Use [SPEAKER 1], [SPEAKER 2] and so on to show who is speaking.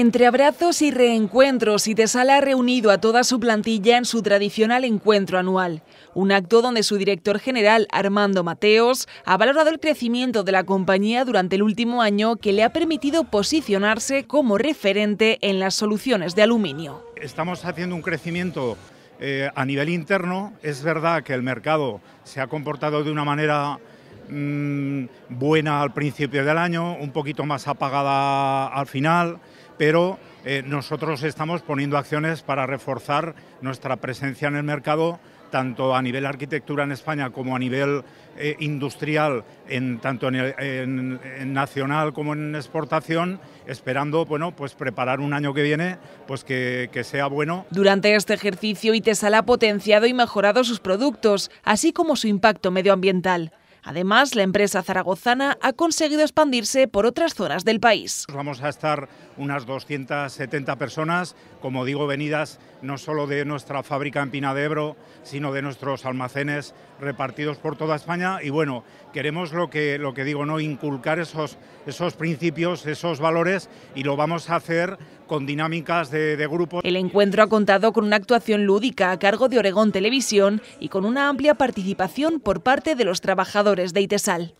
[SPEAKER 1] Entre abrazos y reencuentros, Itesala ha reunido a toda su plantilla en su tradicional encuentro anual, un acto donde su director general, Armando Mateos, ha valorado el crecimiento de la compañía durante el último año que le ha permitido posicionarse como referente en las soluciones de aluminio.
[SPEAKER 2] Estamos haciendo un crecimiento eh, a nivel interno. Es verdad que el mercado se ha comportado de una manera mm, buena al principio del año, un poquito más apagada al final pero eh, nosotros estamos poniendo acciones para reforzar nuestra presencia en el mercado tanto a nivel arquitectura en España como a nivel eh, industrial, en, tanto en, nacional como en exportación, esperando bueno, pues preparar un año que viene pues que, que sea bueno.
[SPEAKER 1] Durante este ejercicio, ITESAL ha potenciado y mejorado sus productos, así como su impacto medioambiental. Además, la empresa zaragozana ha conseguido expandirse por otras zonas del país.
[SPEAKER 2] Vamos a estar unas 270 personas, como digo, venidas no solo de nuestra fábrica en Pina de Ebro, sino de nuestros almacenes repartidos por toda España. Y bueno, queremos lo que, lo que digo, ¿no? inculcar esos, esos principios, esos valores, y lo vamos a hacer con dinámicas de, de grupo. El encuentro ha contado con una actuación lúdica a cargo de Oregón
[SPEAKER 1] Televisión y con una amplia participación por parte de los trabajadores de ITESAL.